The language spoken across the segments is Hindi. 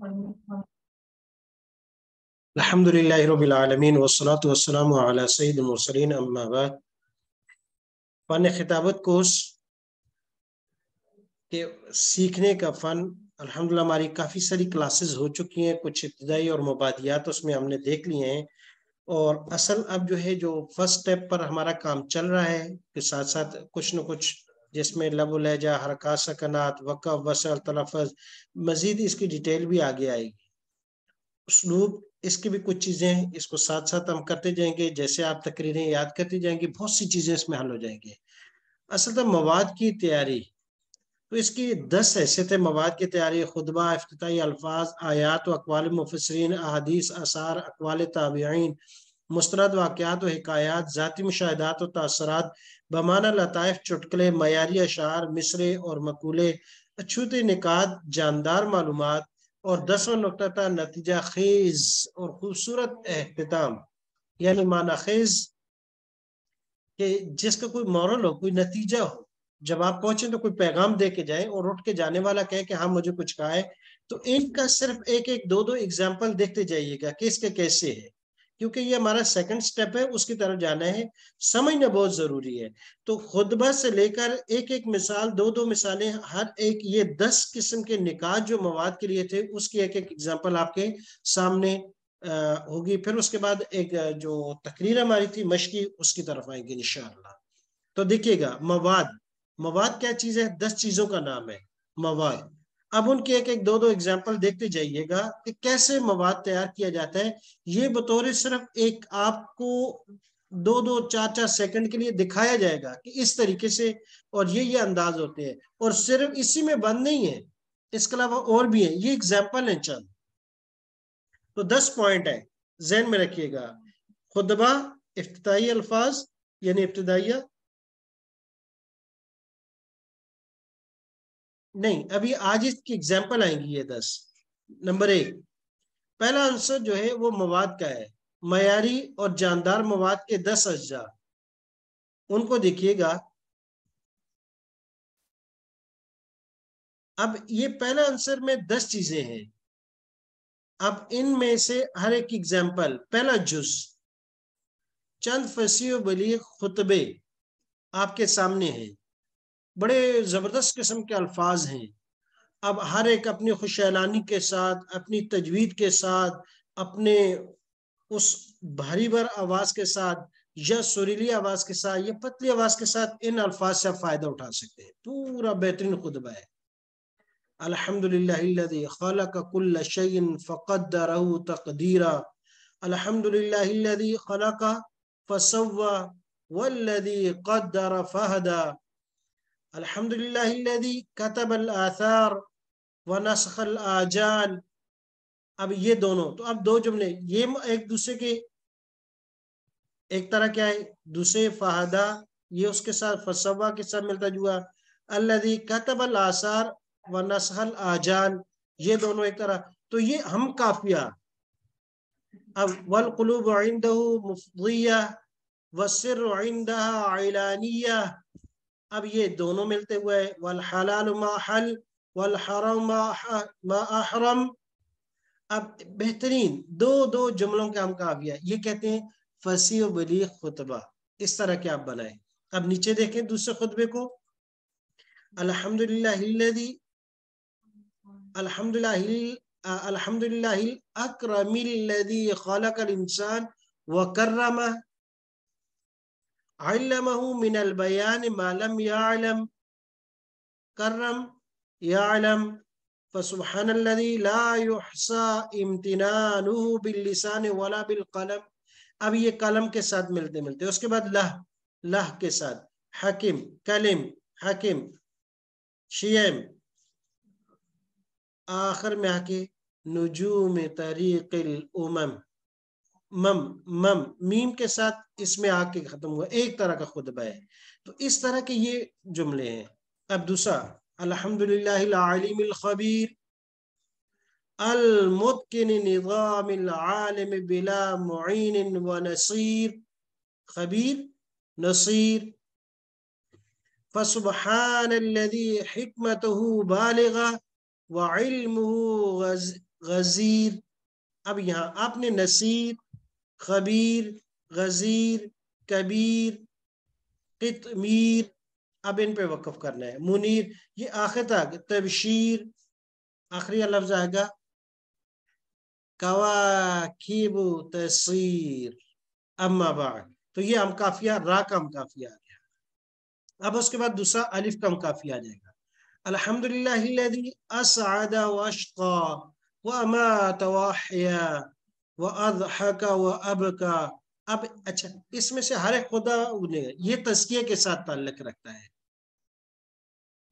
सीखने का फन अल्हम्दुलिल्लाह हमारी काफ़ी सारी क्लासेज हो चुकी है कुछ इब्तदाई और मुबादियात उसमें हमने देख लिए हैं और असल अब जो है जो फर्स्ट स्टेप पर हमारा काम चल रहा है के साथ साथ कुछ न कुछ जिसमें लब लहजा हरका सकनात वक़ वसल तलफ़ मज़ीद इसकी डिटेल भी आगे आएगी उसलूब इसकी भी कुछ चीज़ें हैं इसको साथ साथ हम करते जाएंगे जैसे आप तकरीरें याद करते जाएंगे बहुत सी चीज़ें इसमें हल हो जाएंगी असल तो मवाद की तैयारी तो इसकी दस हैसियत मवाद की तैयारी खुदबा अफ्ताही अल्फाज आयात व अकवाल मुफसरीन अदीस आसार अकवाल ताबीन मुस्रद वाक़ात व हकयात ज़ाती मुशाहदात व तासरात बमाना लताइफ चुटकले मयारी अशार मिसरे और मकूले अछूत निकात जानदार मालूम और दसवा नुकता नतीजा खेज और खूबसूरत अहतमाम यानी माना खेज के जिसका कोई मॉरल हो कोई नतीजा हो जब आप पहुंचे तो कोई पैगाम दे के जाए और उठ के जाने वाला कहे कि हाँ मुझे कुछ कहा है तो इनका सिर्फ एक एक दो दो एग्जाम्पल देखते जाइएगा कि इसके कैसे है क्योंकि ये हमारा सेकंड स्टेप है उसकी तरफ जाना है समझना बहुत जरूरी है तो खुदबा से लेकर एक एक मिसाल दो दो मिसालें हर एक ये दस किस्म के निकात जो मवाद के लिए थे उसकी एक एक एग्जाम्पल आपके सामने होगी फिर उसके बाद एक जो तकरीर हमारी थी मशकी उसकी तरफ आएंगे इनशाला तो देखिएगा मवाद मवाद क्या चीज है दस चीजों का नाम है मवाद अब उनके एक एक दो दो एग्जाम्पल देखते जाइएगा कि कैसे मवाद तैयार किया जाता है ये बतौर सिर्फ एक आपको दो दो चार चार सेकंड के लिए दिखाया जाएगा कि इस तरीके से और ये ये अंदाज होते हैं और सिर्फ इसी में बंद नहीं है इसके अलावा और भी है ये एग्जाम्पल है चंद तो दस पॉइंट है जहन में रखिएगा खुदबा इफ्ताही अल्फाज यानी इब्तदाइया नहीं अभी आज इसकी एग्जाम्पल आएंगी ये दस नंबर एक पहला आंसर जो है वो मवाद का है मयारी और जानदार मवाद के दस अज्जा उनको देखिएगा अब ये पहला आंसर में दस चीजें हैं अब इनमें से हर एक एग्जाम्पल पहला जुज चंद फसी बली खुतबे आपके सामने हैं बड़े ज़बरदस्त किस्म के अल्फाज हैं अब हर एक अपनी ऐलानी के साथ अपनी तजवीद के साथ अपने उस भारी भर आवाज़ के साथ या सुरीली आवाज़ के साथ या पतली आवाज़ के साथ इन अल्फाज से आप फ़ायदा उठा सकते हैं पूरा बेहतरीन खुतबा है अलहमदिल्लाशन फ़क़दर तकदीरा अलहमदिल्लादी खलक फसवा वल्लदी क़दर फ़हदा الحمد لله الذي كتب الآثار ونسخ الآجال अब ये दोनों तो अब दो जुमले ये एक दूसरे के एक तरह क्या है दूसरे फहदा ये उसके साथ फसवा के साथ मिलता जुआ अल्लादी कतब अल आसार व नसहल आजान ये दोनों एक तरह तो ये हम काफिया अब वल कुलूब आइंदहू मुफ्तिया व सिर आइंदा आइलानिया अब ये दोनों मिलते हुए वल हलाल माहल वल हरम माहरम अब बेहतरीन दो दो जुमलों का हम काव्य ये कहते हैं फसी बली खुतबा इस तरह के आप बनाए अब नीचे देखें दूसरे खुतबे को अल्हम्दुलिल्लाह अल्हम्दुलिल्लाह अल्हम्दुलिल्लाह अक्रमिल खलक इंसान व कर्रमह علمه من البيان ما لم يعلم كرم يعلم فسبحان الذي لا يحصى امتنانه باللسان ولا بالقلم یہ قلم کے ساتھ ملتے ملتے اس کے بعد لہ لہ کے ساتھ حکم کلم حکم شیم آخر میں آکے نجوم طریق الامم मम मम मीम के साथ इसमें आके खत्म हुआ एक तरह का खुतबा है तो इस तरह के ये जुमले हैं अब दूसरा अलहमदिल्लाबीर अलमुतकिन निज़ाम खबीर नसीर फसुबहान हमत अब यहाँ आपने नसीर खबीर गजीर कबीर कतमीर अब इन पे वक़ करना है मुनीर ये आखिर तक तबशीर आखिरी लफ्ज आएगा कवाकिब तस्वीर अम्मा बाद तो ये हम काफिया रा का हम काफिया आ गया अब उसके बाद दूसरा अलिफ का हम काफिया आ जाएगा अलहमदिल्लादी असदा वशा वमा तवाहिया व अब का अब अच्छा इसमें से हर एक खुदा उन्हें ये तस्किया के साथ ताल्लक रखता है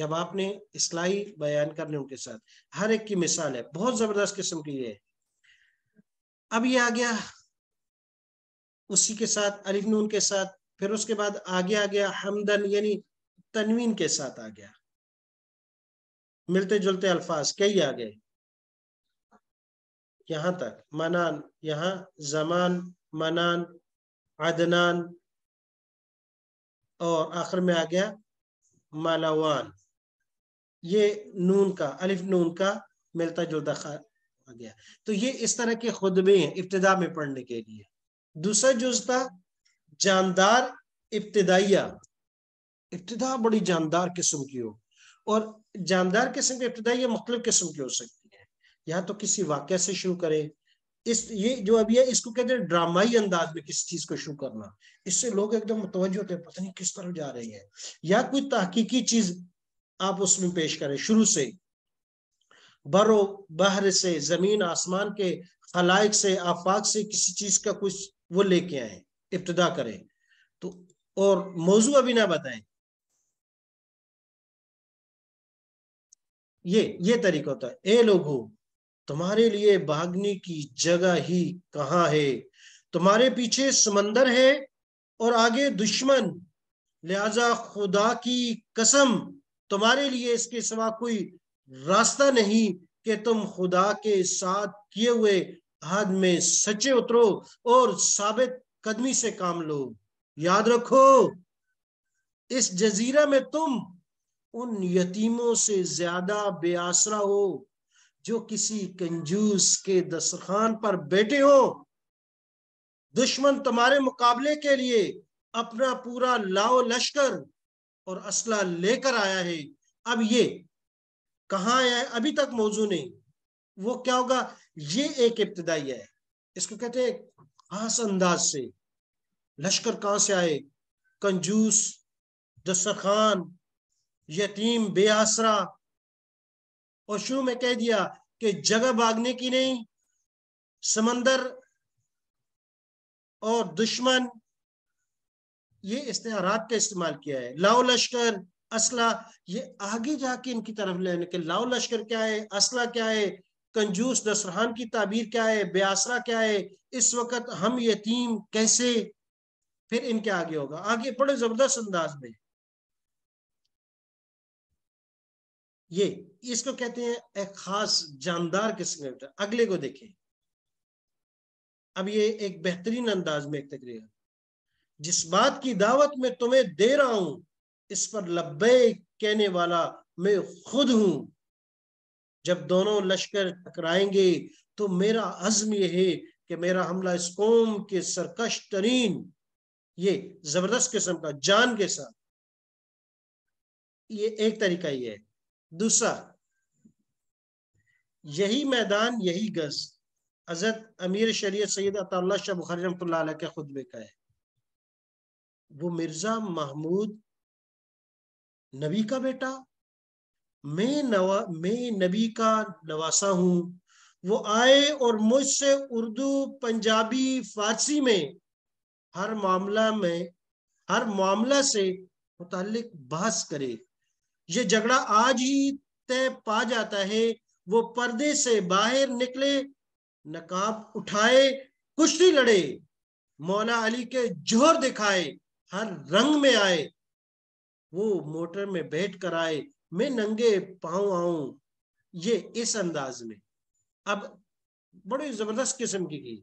जब आपने इसलाई बयान करने उनके साथ हर एक की मिसाल है बहुत जबरदस्त किस्म की है अब ये आ गया उसी के साथ अलिफ नून के साथ फिर उसके बाद आगे आ गया हमदन यानी तनवीन के साथ आ गया मिलते जुलते अल्फाज कई आ गए यहाँ तक मनान यहाँ जमान मनान अदनान और आखिर में आ गया मालावान ये नून का अलिफ नून का मिलता जुलता आ गया तो ये इस तरह के खुदबे हैं इब्तदा में पढ़ने के लिए दूसरा जुज था जानदार इब्तदाइया इब्तदा बड़ी जानदार किस्म की हो और जानदार किस्म की इब्तदाइया मुख्तलिफ किस्म की हो सकती या तो किसी वाक्य से शुरू करें इस ये जो अभी है इसको कहते हैं ड्रामाई अंदाज में किसी चीज को शुरू करना इससे लोग एकदम मुतवज होते हैं पता नहीं किस तरफ जा रही है या कोई तहकीकी चीज आप उसमें पेश करें शुरू से बरो बहर से जमीन आसमान के खलाइक से आफाक से किसी चीज का कुछ वो लेके आए इब्तदा करें तो और मौजू अभी ना बताएं ये ये तरीका होता है ए लोगों तुम्हारे लिए भागने की जगह ही कहाँ है तुम्हारे पीछे समंदर है और आगे दुश्मन लिहाजा खुदा की कसम तुम्हारे लिए इसके सिवा कोई रास्ता नहीं कि तुम खुदा के साथ किए हुए हद में सच्चे उतरो और साबित कदमी से काम लो याद रखो इस जजीरा में तुम उन यतीमों से ज्यादा बेआसरा हो जो किसी कंजूस के दस्तरखान पर बैठे हो दुश्मन तुम्हारे मुकाबले के लिए अपना पूरा लाओ लश्कर और असला लेकर आया है अब ये कहाँ आया है अभी तक मौजू नहीं वो क्या होगा ये एक इब्तदाई है इसको कहते हैं खास अंदाज से लश्कर कहाँ से आए कंजूस दस्तरखान यतीम बेआसरा और शुरू में कह दिया कि जगह भागने की नहीं समंदर और दुश्मन ये इश्तहारात का इस्तेमाल किया है लाओ लश्कर असला ये आगे जाके इनकी तरफ लेने के लाओ लश्कर क्या है असला क्या है कंजूस दसरहान की ताबीर क्या है बेआसरा क्या है इस वक्त हम यतीम कैसे फिर इनके आगे होगा आगे बड़े जबरदस्त अंदाज में ये इसको कहते हैं एक खास जानदार किस्म का अगले को देखें अब ये एक बेहतरीन अंदाज में एक तकरीर जिस बात की दावत में तुम्हें दे रहा हूं इस पर लब्बे कहने वाला मैं खुद हूं जब दोनों लश्कर टकराएंगे तो मेरा अजम यह है कि मेरा हमला इस कौम के सरकश तरीन ये जबरदस्त किस्म का जान के साथ ये एक तरीका ये है दूसरा यही मैदान यही गज हजरत अमीर शरीय सैयद शाह बुखारी के खुतबे का है वो मिर्जा महमूद नबी का बेटा मैं नवा मैं नबी का नवासा हूं वो आए और मुझसे उर्दू पंजाबी फारसी में हर मामला में हर मामला से मुतल बहस करे ये झगड़ा आज ही तय पा जाता है वो पर्दे से बाहर निकले नकाब उठाए कुश्ती लड़े मौला अली के जोर दिखाए हर रंग में आए वो मोटर में बैठ कर आए मैं नंगे पाओ आऊं ये इस अंदाज में अब बड़ी जबरदस्त किस्म की गई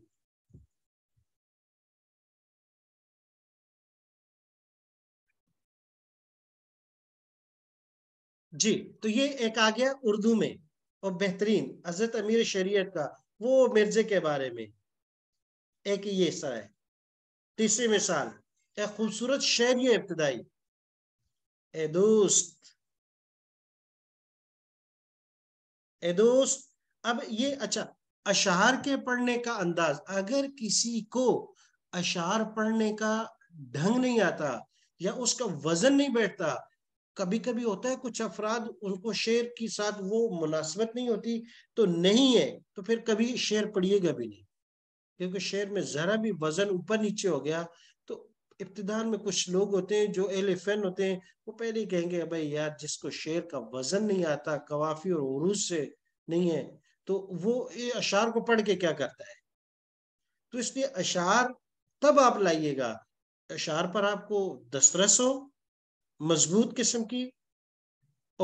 जी तो ये एक आ गया उर्दू में और बेहतरीन हजरत अमीर शरीयत का वो मिर्जे के बारे में एक ये सर है तीसरी मिसाल एक खूबसूरत शेर ये इब्तदाई ए दोस्त ए दोस्त अब ये अच्छा अशार के पढ़ने का अंदाज अगर किसी को अशार पढ़ने का ढंग नहीं आता या उसका वजन नहीं बैठता कभी कभी होता है कुछ अफराद उनको शेर के साथ वो मुनासिबत नहीं होती तो नहीं है तो फिर कभी शेर पढ़िएगा भी नहीं क्योंकि शेर में ज़रा भी वजन ऊपर नीचे हो गया तो इब्तदान में कुछ लोग होते हैं जो अहल फन होते हैं वो पहले ही कहेंगे भाई यार जिसको शेर का वजन नहीं आता कवाफी और उरूज से नहीं है तो वो ये अशार को पढ़ के क्या करता है तो इसलिए अशार तब आप लाइएगा अशार पर आपको दस्तरस हो मजबूत किस्म की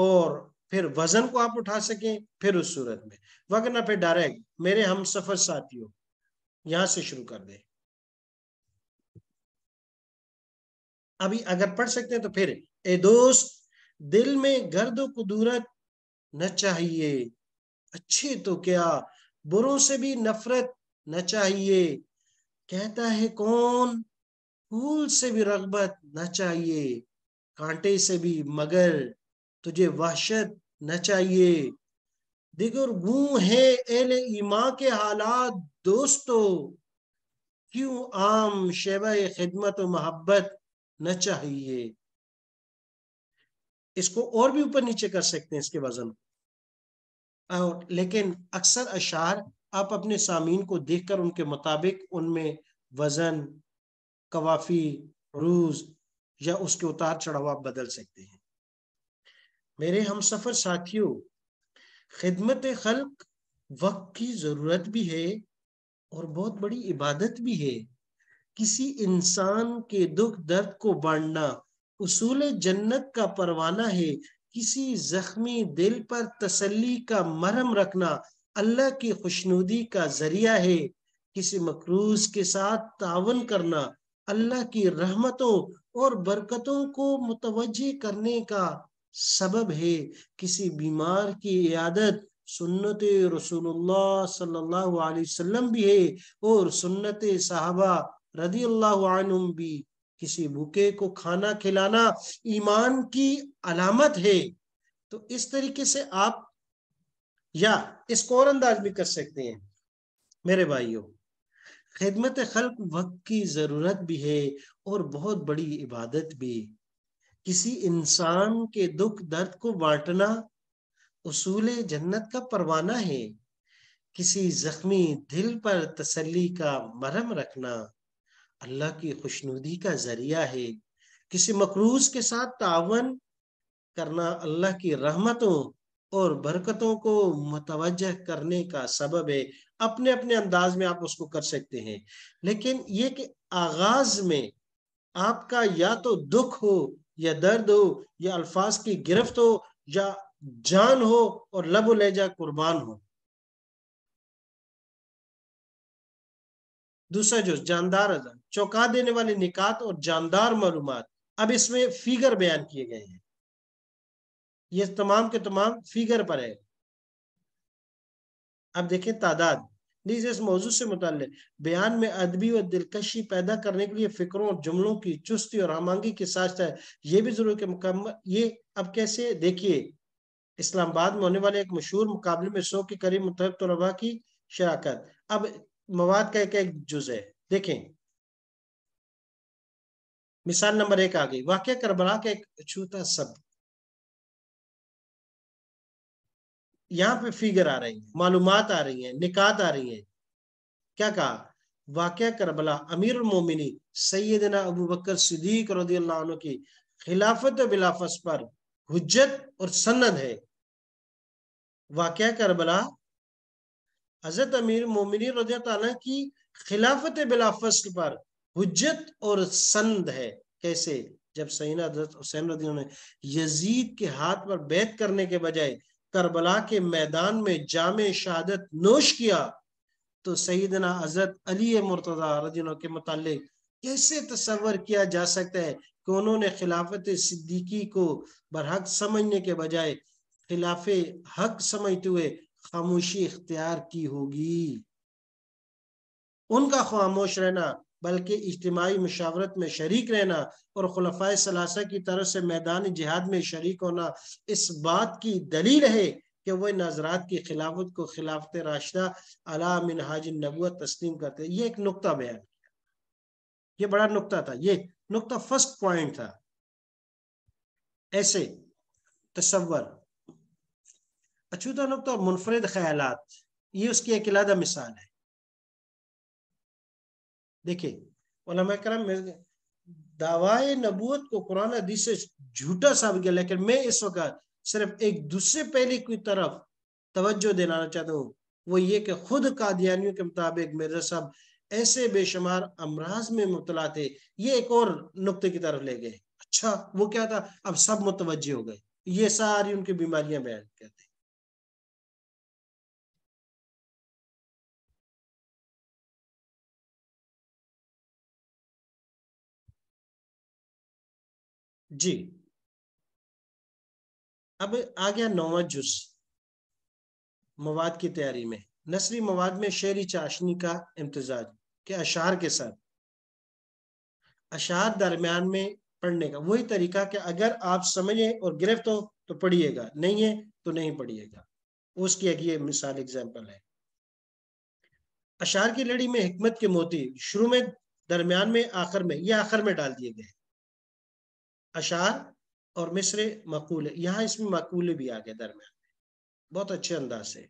और फिर वजन को आप उठा सकें फिर उस सूरत में वगरना फिर डायरेक्ट मेरे हम सफर साथियों यहां से शुरू कर दें अभी अगर पढ़ सकते हैं तो फिर ए दोस्त दिल में गर्द कुदूरत न चाहिए अच्छे तो क्या बुरों से भी नफरत न चाहिए कहता है कौन फूल से भी रगबत न चाहिए कांटे से भी मगर तुझे वहशत न चाहिए दिगर गू है एल ईमा के हालात दोस्तों क्यों आम शेवा खिदमत और मोहब्बत न चाहिए इसको और भी ऊपर नीचे कर सकते हैं इसके वजन और लेकिन अक्सर अशार आप अपने सामीन को देखकर उनके मुताबिक उनमें वजन कवाफी रूज या उसके उतार चढ़ाव आप बदल सकते हैं मेरे हम सफर साथियों खिदमत खल्क वक्त की जरूरत भी है और बहुत बड़ी इबादत भी है किसी इंसान के दुख दर्द को बांटना उसूल जन्नत का परवाना है किसी जख्मी दिल पर तसल्ली का मरहम रखना अल्लाह की खुशनुदी का जरिया है किसी मकरूज के साथ तावन करना अल्लाह की रहमतों और बरकतों को मुतवजह करने का सबब है किसी बीमार की इयादत सुन्नत रसूलुल्लाह सल्लल्लाहु अलैहि वसल्लम भी है और सुन्नत साहबा रदी अल्लाह भी किसी भूखे को खाना खिलाना ईमान की अलामत है तो इस तरीके से आप या इसको और अंदाज भी कर सकते हैं मेरे भाइयों खिदमत खल्क वक्त की ज़रूरत भी है और बहुत बड़ी इबादत भी किसी इंसान के दुख दर्द को बांटना उसूल जन्नत का परवाना है किसी जख्मी दिल पर तसल्ली का मरम रखना अल्लाह की खुशनुदी का जरिया है किसी मकरूज के साथ तावन करना अल्लाह की रहमतों और बरकतों को मुतवजह करने का सबब है अपने अपने अंदाज में आप उसको कर सकते हैं लेकिन ये कि आगाज में आपका या तो दुख हो या दर्द हो या अल्फाज की गिरफ्त हो या जान हो और लब लहजा कुर्बान हो दूसरा जो जानदार अजान चौंका देने वाले निकात और जानदार मालूम अब इसमें फिगर बयान किए गए हैं ये तमाम के तमाम फिगर पर है अब देखें तादाद नीज इस मौजू से मुतल बयान में अदबी और दिलकशी पैदा करने के लिए फिक्रों और जुमलों की चुस्ती और हमांगी के साथ है ये भी जरूर के मुकम्मल ये अब कैसे देखिए इस्लामाबाद में होने वाले एक मशहूर मुकाबले में सौ के करीब मुतब तलबा की शराकत अब मवाद का एक एक जुज है देखें मिसाल नंबर एक आ गई वाक़ करबला का एक अछूता सब यहाँ पे फिगर आ रही है मालूम आ रही है निकात आ रही है क्या कहा वाक्य करबला अमीर मोमिनी सैदना अबू बकर सिद्दीक की खिलाफत बिलाफस पर हजत और सन्नद है वाक्य करबला हजरत अमीर मोमिनी रजिया की खिलाफत बिलाफस पर हजत और सन्द है कैसे जब सैन हजरत हुसैन रदी ने यजीद के हाथ पर बैत करने के बजाय करबला के मैदान में जाम शहादत नोश किया तो सईदना हजरत अली मुर्तदा रजनों के मुतालिक कैसे तस्वर किया जा सकता है कि उन्होंने खिलाफत सिद्दीकी को बरहक समझने के बजाय खिलाफ हक समझते हुए खामोशी इख्तियार की होगी उनका खामोश रहना बल्कि इज्तमाही मशावरत में शर्क रहना और खुलफा सलासा की तरफ से मैदान जिहाद में शर्क होना इस बात की दलील है कि वह नजरात की खिलाफत को खिलाफत राशदा अला मिनहाज नबूत तस्लीम करते ये एक नुकता बयान किया ये बड़ा नुकता था ये नुकता फर्स्ट पॉइंट था ऐसे तस्वर अछूता नुकता मुनफरद ख्याल ये उसकी एक इलादा मिसाल है देखिए कराम नबूत को कुरान हदीस से झूठा साबित किया लेकिन मैं इस वक्त सिर्फ एक दूसरे पहले की तरफ तवज्जो दिलाना चाहता हूँ वो ये कि खुद कादियानियों के मुताबिक मिर्जा साहब ऐसे बेशुमार अमराज में मुबतला थे ये एक और नुक्ते की तरफ ले गए अच्छा वो क्या था अब सब मुतवजे हो गए ये सारी उनकी बीमारियां बयान करते जी अब आ गया नौवा जुज मवाद की तैयारी में नसरी मवाद में शेरी चाशनी का इम्तजाज के अशार के साथ अशार दरमियान में पढ़ने का वही तरीका कि अगर आप समझें और गिरफ्त हो तो पढ़िएगा नहीं है तो नहीं पढ़िएगा उसकी एक ये मिसाल एग्जाम्पल है अशार की लड़ी में हमत के मोती शुरू में दरमियान में आखिर में ये आखिर में डाल दिए गए अशार और मिस्र मकूल यहाँ इसमें मकूल भी आ गया दरम्यान बहुत अच्छे अंदाज से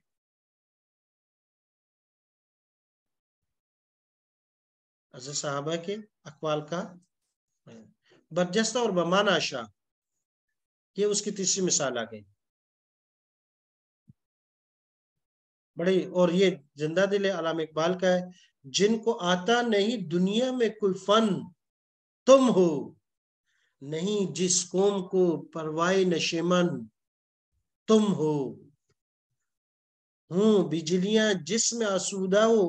अजर साहबा के अकवाल का बर्जस्ता और बमाना शाह ये उसकी तीसरी मिसाल आ गई बड़े और ये जिंदा दिल आलाम इकबाल का है जिनको आता नहीं दुनिया में कोई फन तुम हो नहीं जिस कौम को परवाए नशेमन तुम हो हूं बिजलियां जिसम आसूदा हो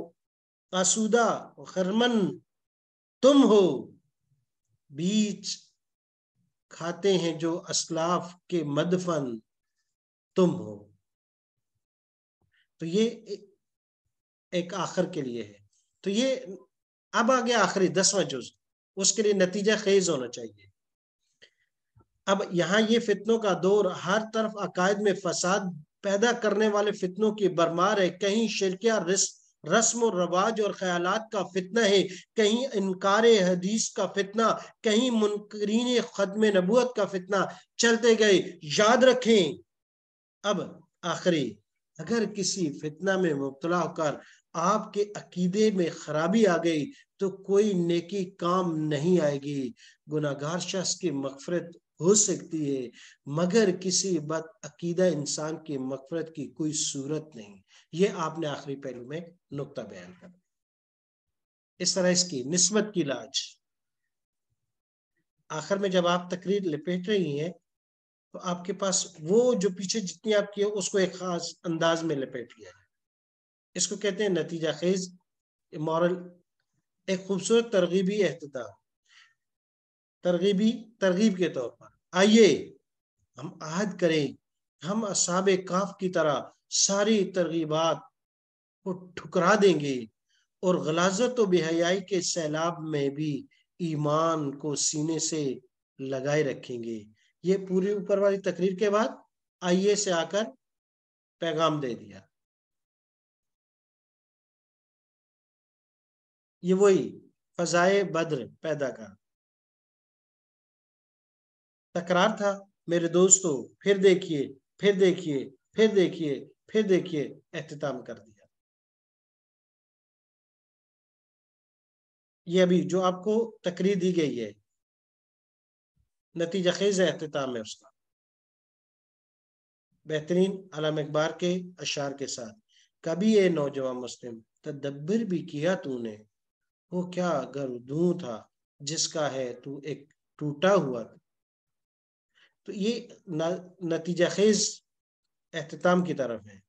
आसूदा खरमन तुम हो बीच खाते हैं जो असलाफ के मदफन तुम हो तो ये एक आखिर के लिए है तो ये अब आ गया आखिरी दसवां जुज उसके लिए नतीजा खेज होना चाहिए अब यहाँ ये फितनों का दौर हर तरफ अकायद में फसाद पैदा करने वाले फितनों की बरमार है कहीं शिरकिया रस्म और रवाज और ख्याल का फितना है कहीं इनकार हदीस का फितना कहीं मुनकरीन खदम नबूत का फितना चलते गए याद रखें अब आखिरी अगर किसी फितना में मुबतला होकर आपके अकीदे में खराबी आ गई तो कोई नेकी काम नहीं आएगी गुनागार शख्स की मफफरत हो सकती है मगर किसी बद अकीदा इंसान की मफरत की कोई सूरत नहीं ये आपने आखिरी पहलू में नुकता बयान कर इस तरह इसकी नस्बत की लाज आखिर में जब आप तकरीर लपेट रही हैं तो आपके पास वो जो पीछे जितनी आपकी है उसको एक खास अंदाज में लपेट लिया है इसको कहते हैं नतीजा खेज मॉरल एक खूबसूरत तरगीबी अहतदाम तरगीबी तरगीब के तौर पर आइए हम आहद करें हम असाब काफ की तरह सारी तरगीबात को ठुकरा देंगे और गलाजत व बेहयाई के सैलाब में भी ईमान को सीने से लगाए रखेंगे ये पूरी ऊपर वाली तकरीर के बाद आइए से आकर पैगाम दे दिया ये वही फजाए बद्र पैदा का तकरार था मेरे दोस्तों फिर देखिए फिर देखिए फिर देखिए फिर देखिए अख्ताम कर दिया ये अभी जो आपको तकरीर दी गई है नतीजा खेज अख्ताम है उसका बेहतरीन अलाम अकबार के अशार के साथ कभी ये नौजवान मुस्लिम तदब्बर भी किया तूने वो क्या गर्दू था जिसका है तू एक टूटा हुआ तो ये नतीजा खेज अहतमाम की तरफ है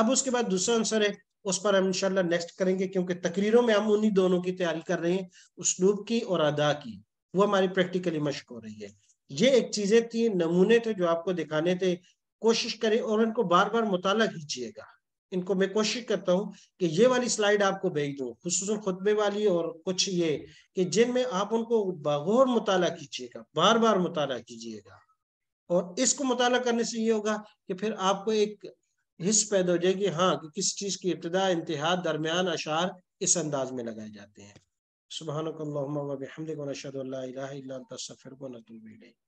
अब उसके बाद दूसरा आंसर है उस पर हम इनशाला नेक्स्ट करेंगे क्योंकि तकरीरों में हम उन्हीं दोनों की तैयारी कर रहे हैं उसलूब की और अदा की वो हमारी प्रैक्टिकली मशक हो रही है ये एक चीजें थी नमूने थे जो आपको दिखाने थे कोशिश करें और इनको बार बार मुताला कीजिएगा इनको मैं कोशिश करता हूँ कि ये वाली स्लाइड आपको भेज दूँ खूस खुतबे वाली और कुछ ये कि जिनमें आप उनको बगौर मुताला कीजिएगा बार बार मुताला कीजिएगा और इसको मुताल करने से ये होगा कि फिर आपको एक हिस्स पैदा हो जाएगी हाँ कि किस चीज़ की इब्तदा इंतहा दरमियान अशार इस अंदाज में लगाए जाते हैं सुबह